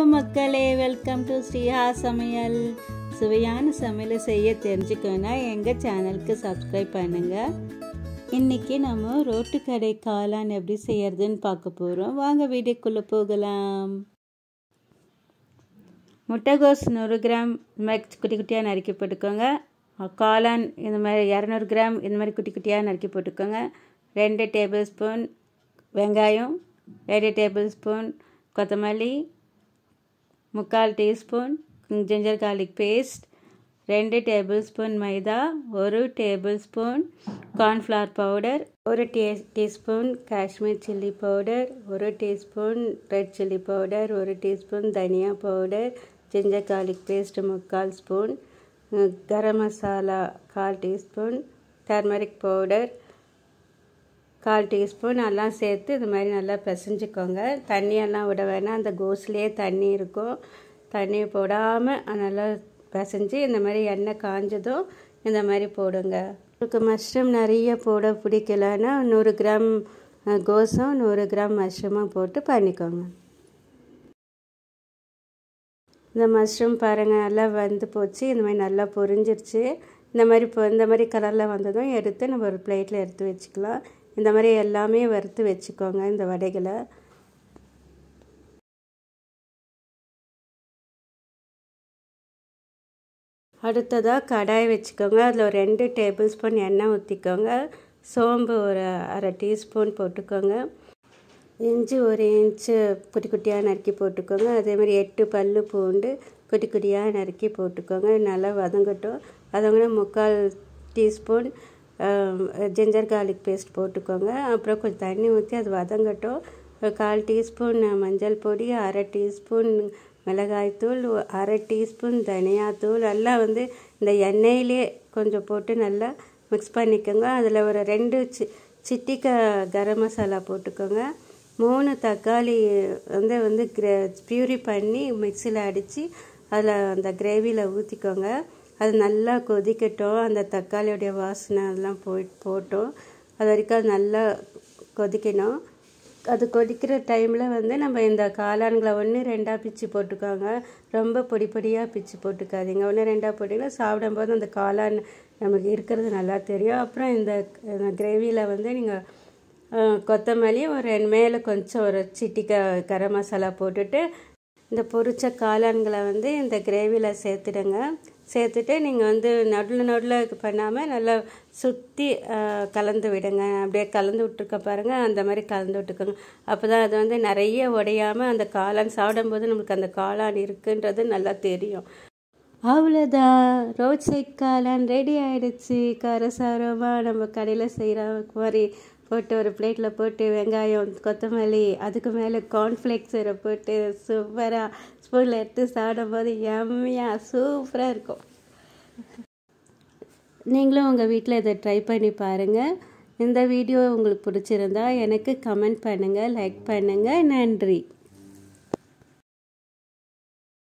hello மக்களே welcome to ஸ்ரீஹா சமையல் சுவையான சமையலை செய்ய தெரிஞ்சுக்கணும்னா எங்கள் சேனலுக்கு சப்ஸ்கிரைப் பண்ணுங்கள் இன்றைக்கி நம்ம ரோட்டுக்கடை காளான் எப்படி செய்யறதுன்னு பார்க்க போகிறோம் வாங்க வீடியோக்குள்ளே போகலாம் முட்டைகோஸ் நூறு கிராம் இந்த மாதிரி குட்டி குட்டியாக நறுக்கி போட்டுக்கோங்க காளான் இந்த மாதிரி இரநூறு கிராம் இந்த மாதிரி குட்டி குட்டியாக நறுக்கி போட்டுக்கோங்க ரெண்டு டேபிள் ஸ்பூன் வெங்காயம் ரெண்டு டேபிள் ஸ்பூன் கொத்தமல்லி முக்கால் டீஸ்பூன் ஜிஞ்சர் கார்லிக் பேஸ்ட் ரெண்டு டேபிள் ஸ்பூன் மைதா ஒரு டேபிள் ஸ்பூன் கார்ன்ஃப்ளவர் பவுடர் ஒரு tea teaspoon Kashmir chilli powder ஒரு டீஸ்பூன் ரெட் சில்லி பவுடர் ஒரு டீஸ்பூன் தனியா பவுடர் ஜிஞ்சர் கார்லிக் பேஸ்ட் முக்கால் ஸ்பூன் கரம் மசாலா கால் டீஸ்பூன் டர்மரிக் பவுடர் கால் டீஸ்பூன் எல்லாம் சேர்த்து இது மாதிரி நல்லா பிசைஞ்சிக்கோங்க தண்ணியெல்லாம் விட வேணாம் அந்த கோஸ்லேயே தண்ணி இருக்கும் தண்ணி போடாமல் நல்லா பிசைஞ்சு இந்த மாதிரி எண்ணெய் காஞ்சதும் இந்த மாதிரி போடுங்க உங்களுக்கு மஷ்ரூம் நிறைய போட பிடிக்கலன்னா நூறு கிராம் கோஸும் நூறு கிராம் மஷ்ரூமும் போட்டு பண்ணிக்கோங்க இந்த மஷ்ரூம் பாருங்கள் நல்லா வந்து போச்சு இந்த மாதிரி நல்லா பொரிஞ்சிருச்சு இந்த மாதிரி இந்த மாதிரி கலரில் வந்ததும் எடுத்து நம்ம ஒரு பிளேட்டில் எடுத்து வச்சுக்கலாம் இந்த மாதிரி எல்லாமே வறுத்து வச்சுக்கோங்க இந்த வடைகளை அடுத்ததாக கடாய் வச்சுக்கோங்க அதில் ஒரு ரெண்டு டேபிள் ஸ்பூன் எண்ணெய் ஊற்றிக்கோங்க சோம்பு ஒரு அரை டீஸ்பூன் போட்டுக்கோங்க இஞ்சி ஒரு இன்ச்சு குட்டி குட்டியாக நறுக்கி போட்டுக்கோங்க அதேமாதிரி எட்டு பல் பூண்டு குட்டி குட்டியாக நறுக்கி போட்டுக்கோங்க நல்லா வதங்கட்டும் வதங்கினா முக்கால் டீஸ்பூன் ஜிஞ்சர் கார்லிக் பேஸ்ட் போட்டுக்கோங்க அப்புறம் கொஞ்சம் தண்ணி ஊற்றி அது வதங்கட்டும் கால் டீஸ்பூன் மஞ்சள் பொடி அரை டீஸ்பூன் மிளகாய்த்தூள் அரை டீஸ்பூன் தனியாத்தூள் எல்லாம் வந்து இந்த எண்ணெயிலே கொஞ்சம் போட்டு நல்லா மிக்ஸ் பண்ணிக்கோங்க அதில் ஒரு ரெண்டு சி சிட்டிக்க கரம் மசாலா போட்டுக்கோங்க மூணு தக்காளி வந்து வந்து கிரே பியூரி பண்ணி மிக்சியில் அடித்து அதில் அந்த கிரேவியில் ஊற்றிக்கோங்க அது நல்லா கொதிக்கட்டும் அந்த தக்காளியோடைய வாசனை அதெல்லாம் போய் போட்டோம் அது வரைக்கும் அது நல்லா கொதிக்கணும் அது கொதிக்கிற டைமில் வந்து நம்ம இந்த காளான்களை ஒன்று ரெண்டாக பிச்சு போட்டுக்கோங்க ரொம்ப பொடி பொடியாக பிச்சு போட்டுக்காதீங்க ஒன்று ரெண்டாக போட்டிங்கன்னா சாப்பிடும்போது அந்த காளான் நமக்கு இருக்கிறது நல்லா தெரியும் அப்புறம் இந்த கிரேவியில் வந்து நீங்கள் கொத்தமல்லி ஒரு மேலே கொஞ்சம் ஒரு சிட்டிக்காய் கரம் மசாலா போட்டுட்டு இந்த பொரிச்ச காளான்களை வந்து இந்த கிரேவியில் சேர்த்துடுங்க சேர்த்துட்டு நீங்கள் வந்து நடுவில் நடுவில் பண்ணாமல் நல்லா சுற்றி கலந்து விடுங்க அப்படியே கலந்து விட்டுருக்க பாருங்கள் அந்த மாதிரி கலந்து விட்டுக்கோங்க அப்போ தான் அது வந்து நிறைய உடையாமல் அந்த காளான் சாப்பிடும்போது நம்மளுக்கு அந்த காளான் இருக்குன்றது நல்லா தெரியும் அவ்வளோதான் ரோட் சைட் காளான் ரெடி ஆகிடுச்சு கரசாரமாக நம்ம கடையில் செய்கிற மாதிரி போட்டு ஒரு பிளேட்டில் போட்டு வெங்காயம் கொத்தமல்லி அதுக்கு மேலே கார்ன்ஃப்ளேக்ஸ் போட்டு சூப்பராக ஸ்பூனில் எடுத்து சாப்பிடும்போது எம்மையாக சூப்பராக இருக்கும் நீங்களும் உங்கள் வீட்டில் இதை ட்ரை பண்ணி பாருங்கள் இந்த வீடியோ உங்களுக்கு பிடிச்சிருந்தா எனக்கு கமெண்ட் பண்ணுங்கள் லைக் பண்ணுங்கள் நன்றி